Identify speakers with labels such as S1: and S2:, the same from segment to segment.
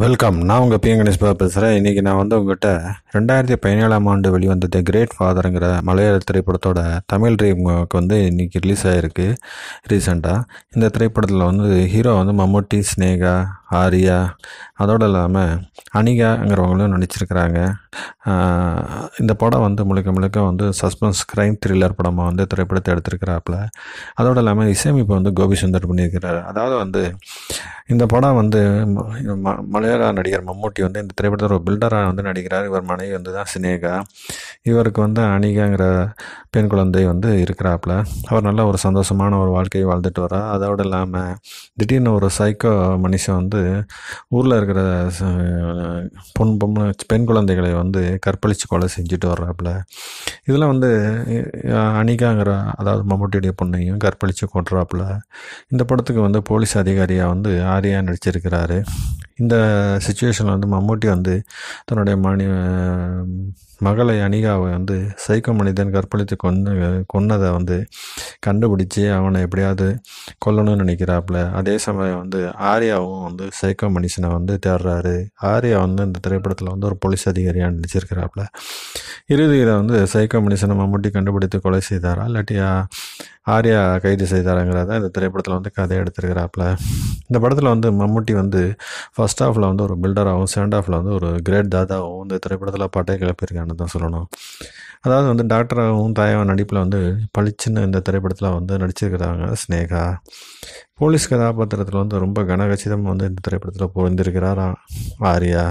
S1: welcome நான் உங்கள் PN Ganesh Baba பேசுகிறேன் இன்றைக்கி நான் வந்து உங்கள்கிட்ட ரெண்டாயிரத்தி பதினேழாம் ஆண்டு வெளிவந்த த கிரேட் ஃபாதருங்கிற மலையாள திரைப்படத்தோட தமிழ் ரீமுக்கு வந்து இன்றைக்கி ரிலீஸ் ஆகிருக்கு ரீசெண்டாக இந்த திரைப்படத்தில் வந்து ஹீரோ வந்து மம்முட்டி ஸ்னேகா ஆரியா அதோடு இல்லாமல் அனிகாங்கிறவங்களும் நடிச்சிருக்கிறாங்க இந்த படம் வந்து முழுக்க முழுக்க வந்து சஸ்பென்ஸ் க்ரைம் த்ரில்லர் படமாக வந்து திரைப்படத்தை எடுத்திருக்கிறாப்புல அதோடு இல்லாமல் இசையமைப்பு வந்து கோபி சுந்தர் பண்ணியிருக்கிறார் அதாவது வந்து இந்த படம் வந்து ம மலையாள நடிகர் மம்மூட்டி வந்து இந்த திரைப்படத்தில் ஒரு பில்டராக வந்து நடிக்கிறார் இவர் மனைவி வந்து தான் சினேகா இவருக்கு வந்து அனிகாங்கிற பெண் குழந்தை வந்து இருக்கிறாப்புல அவர் நல்ல ஒரு சந்தோஷமான ஒரு வாழ்க்கையை வாழ்ந்துட்டு வரார் அதோடு இல்லாமல் திடீர்னு ஒரு சைக்கோ மனுஷன் வந்து ஊரில் இருக்கிற பொன் பொம்மை பெண் குழந்தைகளை வந்து கற்பழித்து கொலை செஞ்சுட்டு வர்றாப்புல இதெல்லாம் வந்து அனிகாங்கிற அதாவது மம்முட்டியுடைய பொண்ணையும் கற்பழித்து கொட்டுறாப்புல இந்த படத்துக்கு வந்து போலீஸ் அதிகாரியாக வந்து ஆரியா நடிச்சிருக்கிறாரு இந்த சுச்சுவேஷனில் வந்து மம்மூட்டி வந்து தன்னுடைய மணி மகளை அணிகாவை வந்து சைக்கோ மனிதன் கற்பழித்து கொன்று கொன்னதை வந்து கண்டுபிடிச்சி அவனை எப்படியாவது கொல்லணும்னு நினைக்கிறாப்புல அதே சமயம் வந்து ஆர்யாவும் வந்து சைக்கோ மனுஷனை வந்து தேடுறாரு ஆர்யா வந்து இந்த திரைப்படத்தில் வந்து ஒரு போலீஸ் அதிகாரியாக நடிச்சிருக்கிறாப்புல இறுதியில் வந்து சைக்கோ மனுஷனை மம்மூட்டி கண்டுபிடித்து கொலை செய்தாரா இல்லாட்டியா ஆர்யா கைது செய்தாருங்கிறத இந்த திரைப்படத்தில் வந்து கதை எடுத்திருக்கிறாப்புல இந்த படத்தில் வந்து மம்முட்டி வந்து ஃபஸ்ட் ஹாஃபில் வந்து ஒரு பில்டராகவும் செகண்ட் ஹாஃபில் வந்து ஒரு கிரேட் தாதாவும் இந்த திரைப்படத்தில் பட்டை கிளப்பியிருக்கான்னு தான் சொல்லணும் அதாவது வந்து டாக்டராகவும் தாயாவும் நடிப்பில் வந்து பளிச்சுன்னு இந்த திரைப்படத்தில் வந்து நடிச்சிருக்கிறாங்க ஸ்னேகா போலீஸ் கதாபாத்திரத்தில் வந்து ரொம்ப கனகச்சிதம் வந்து இந்த திரைப்படத்தில் பொருந்திருக்கிறாரா ஆர்யா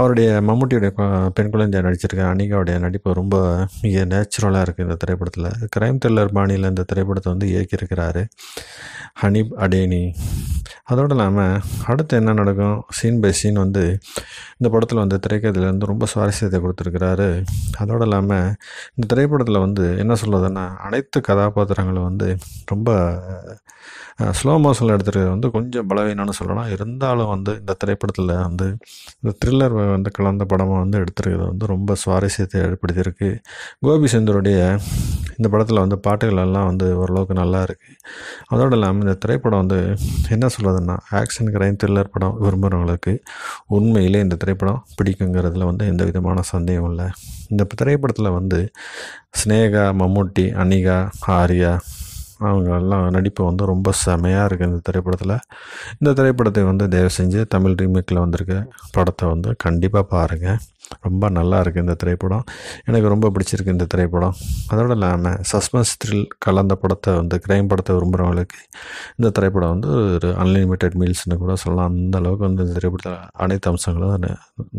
S1: அவருடைய மம்முட்டியுடைய பெண் குழந்தையாக நடிச்சிருக்க அனிகாவுடைய நடிப்பு ரொம்ப மிக நேச்சுரலாக இருக்குது இந்த திரைப்படத்தில் கிரைம் த்ரில்லர் பாணியில் இந்த திரைப்படத்தை வந்து இயக்கியிருக்கிறாரு ஹனீப் அடேனி அதோடு இல்லாமல் அடுத்து என்ன நடக்கும் சீன் பை சீன் வந்து இந்த படத்தில் வந்து திரைக்கதையிலேருந்து ரொம்ப சுவாரஸ்யத்தை கொடுத்துருக்கிறாரு அதோடு இல்லாமல் இந்த திரைப்படத்தில் வந்து என்ன சொல்லுவதுன்னா அனைத்து கதாபாத்திரங்களும் வந்து ரொம்ப ஸ்லோ மோஷனில் எடுத்துருக்கிறது வந்து கொஞ்சம் பலவீனம்னு சொல்லலாம் இருந்தாலும் வந்து இந்த திரைப்படத்தில் வந்து இந்த த்ரில்லர் வந்து கலந்த படமாக வந்து எடுத்துருக்கிறது வந்து ரொம்ப சுவாரஸ்யத்தை ஏற்படுத்தியிருக்கு கோபி செந்தருடைய இந்த படத்தில் வந்து பாட்டுகள் எல்லாம் வந்து ஓரளவுக்கு நல்லா இருக்குது அதோடு இல்லாமல் இந்த திரைப்படம் வந்து என்ன சொல்கிறதுன்னா ஆக்ஷன் கிரைம் த்ரில்லர் படம் விரும்புகிறவங்களுக்கு உண்மையிலே இந்த திரைப்படம் பிடிக்குங்கிறதுல வந்து எந்த விதமான சந்தேகம் இல்லை இந்த திரைப்படத்தில் வந்து ஸ்னேகா மம்முட்டி அனிகா ஆரியா அவங்க எல்லாம் நடிப்பு வந்து ரொம்ப செமையாக இருக்குது இந்த திரைப்படத்தில் இந்த திரைப்படத்தை வந்து தயவு செஞ்சு தமிழ் ரீமேக்கில் வந்திருக்க படத்தை வந்து கண்டிப்பாக பாருங்கள் ரொம்ப நல்லா இருக்குது இந்த திரைப்படம் எனக்கு ரொம்ப பிடிச்சிருக்கு இந்த திரைப்படம் அதோடு இல்லாமல் சஸ்பென்ஸ் த்ரில் கலந்த படத்தை வந்து கிரைம் படத்தை விரும்புகிறவங்களுக்கு இந்த திரைப்படம் வந்து ஒரு அன்லிமிட்டெட் மீல்ஸ்னு கூட சொல்லலாம் அந்த அளவுக்கு வந்து இந்த திரைப்படத்தில் அனைத்து அம்சங்களும்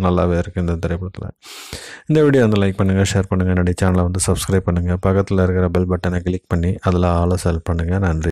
S1: நல்லாவே இருக்குது இந்த திரைப்படத்தில் இந்த வீடியோ வந்து லைக் பண்ணுங்கள் ஷேர் பண்ணுங்கள் என்னுடைய சேனலை வந்து சப்ஸ்கிரைப் பண்ணுங்கள் பக்கத்தில் இருக்கிற பெல் பட்டனை கிளிக் பண்ணி அதில் ஆளை பண்ணுங்கள் நன்றி